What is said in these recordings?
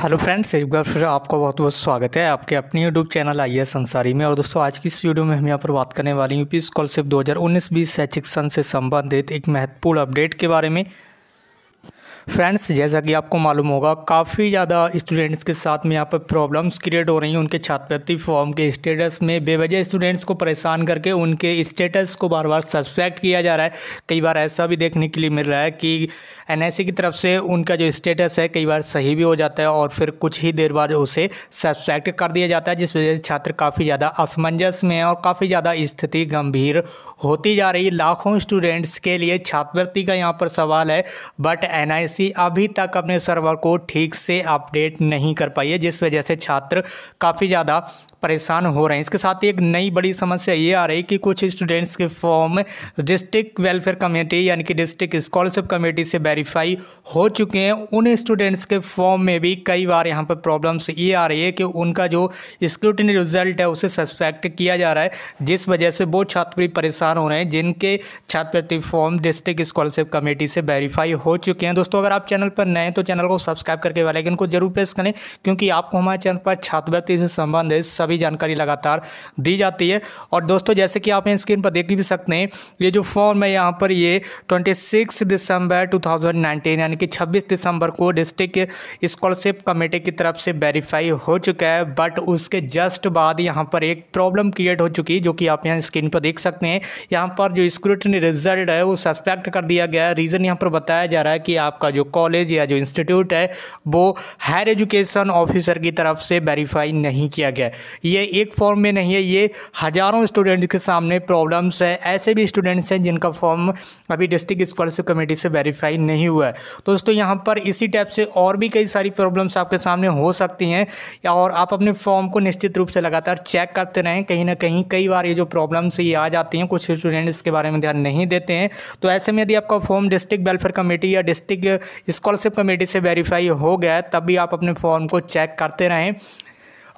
hello friends एक बार फिर आपका बहुत बहुत स्वागत है आपके अपने यूट्यूब चैनल आई है संसारी में और दोस्तों आज की इस वीडियो में हम यहाँ पर बात करने वाली यूपी स्कॉलरशिप 2019-20 शैक्षिक सन से संबंधित एक महत्वपूर्ण अपडेट के बारे में फ्रेंड्स जैसा कि आपको मालूम होगा काफ़ी ज़्यादा स्टूडेंट्स के साथ में यहाँ पर प्रॉब्लम्स क्रिएट हो रही हैं उनके छात्रवृत्ति फॉर्म के स्टेटस में बेवजह स्टूडेंट्स को परेशान करके उनके स्टेटस को बार बार सस्पेक्ट किया जा रहा है कई बार ऐसा भी देखने के लिए मिल रहा है कि एन की तरफ से उनका जो स्टेटस है कई बार सही भी हो जाता है और फिर कुछ ही देर बाद उसे सस्पेक्ट कर दिया जाता है जिस वजह से छात्र काफ़ी ज़्यादा असमंजस में है और काफ़ी ज़्यादा स्थिति गंभीर होती जा रही लाखों स्टूडेंट्स के लिए छात्रवृत्ति का यहाँ पर सवाल है बट एन अभी तक अपने सर्वर को ठीक से अपडेट नहीं कर पाई है जिस वजह से छात्र काफ़ी ज़्यादा परेशान हो रहे हैं इसके साथ ही एक नई बड़ी समस्या ये आ रही कि कुछ स्टूडेंट्स के फॉर्म डिस्ट्रिक्ट वेलफेयर कमेटी यानी कि डिस्ट्रिक्ट स्कॉलरशिप कमेटी से वेरीफाई हो चुके हैं उन स्टूडेंट्स के फॉर्म में भी कई बार यहाँ पर प्रॉब्लम्स ये आ रही है कि उनका जो स्क्रूटनी रिजल्ट है उसे सस्पेक्ट किया जा रहा है जिस वजह से वो छात्र भी परेशान हो रहे हैं जिनके छात्रवृत्ति फॉर्म डिस्ट्रिक्ट स्कॉलरशिप कमेटी से वेरीफाई हो चुके हैं दोस्तों अगर आप चैनल पर नए हैं तो चैनल को सब्सक्राइब करके वाले को जरूर प्रेस करें क्योंकि आपको हमारे चैनल पर छात्रवृत्ति से संबंधित सभी भी जानकारी लगातार दी जाती है और दोस्तों जैसे कि आप स्क्रीन पर देख भी सकते हैं ये जो फॉर्म है यहाँ पर ये ट्वेंटी सिक्स दिसंबर टू थाउजेंड नाइनटीन यानी कि छब्बीस दिसंबर को डिस्ट्रिक्ट स्कॉलरशिप कमेटी की तरफ से वेरीफाई हो चुका है बट उसके जस्ट बाद यहाँ पर एक प्रॉब्लम क्रिएट हो चुकी है जो कि आप यहाँ स्क्रीन पर देख सकते हैं यहाँ पर जो स्क्रूटनी रिजल्ट है वो सस्पेक्ट कर दिया गया है रीज़न यहाँ पर बताया जा रहा है कि आपका जो कॉलेज या जो इंस्टीट्यूट है वो हायर एजुकेशन ऑफिसर की तरफ से वेरीफाई नहीं किया गया ये एक फॉर्म में नहीं है ये हज़ारों स्टूडेंट्स के सामने प्रॉब्लम्स है ऐसे भी स्टूडेंट्स हैं जिनका फॉर्म अभी डिस्ट्रिक्ट स्कॉलरशिप कमेटी से वेरीफाई नहीं हुआ है तो दोस्तों यहाँ पर इसी टाइप से और भी कई सारी प्रॉब्लम्स आपके सामने हो सकती हैं और आप अपने फॉर्म को निश्चित रूप से लगातार चेक करते रहें कहीं ना कहीं कई बार ये जो प्रॉब्लम्स ये आ जाती हैं कुछ स्टूडेंट्स के बारे में ध्यान नहीं देते हैं तो ऐसे में यदि आपका फॉर्म डिस्ट्रिक्ट वेलफेयर कमेटी या डिस्ट्रिक्ट स्कॉलरशिप कमेटी से वेरीफाई हो गया तब भी आप अपने फॉर्म को चेक करते रहें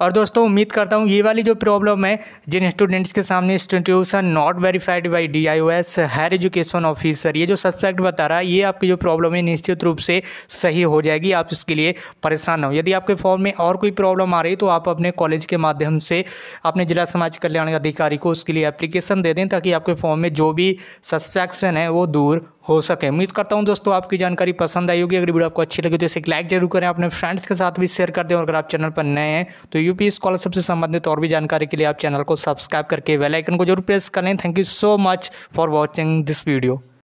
और दोस्तों उम्मीद करता हूँ ये वाली जो प्रॉब्लम है जिन स्टूडेंट्स के सामने institution not verified by D I O S higher education officer ये जो सब्जेक्ट बता रहा है ये आपकी जो प्रॉब्लम है निश्चित रूप से सही हो जाएगी आप इसके लिए परेशान हो यदि आपके फॉर्म में और कोई प्रॉब्लम आ रही तो आप अपने कॉलेज के माध्यम से अपने जिला समाज कल्याण अधिकारी को उसके लिए एप्लीकेशन दे दें ताकि आपके फॉर्म में जो भी सस्पेक्शन है वो दूर हो सके उम्मीद करता हूँ दोस्तों आपकी जानकारी पसंद आई होगी अगर वीडियो आपको अच्छी लगी तो इसे लाइक जरूर करें अपने फ्रेंड्स के साथ भी शेयर कर दें और अगर आप चैनल पर नए हैं तो यूपी स्कॉलरशिप से संबंधित और भी जानकारी के लिए आप चैनल को सब्सक्राइब करके वेलाइकन को जरूर प्रेस करें thank you so much for watching this video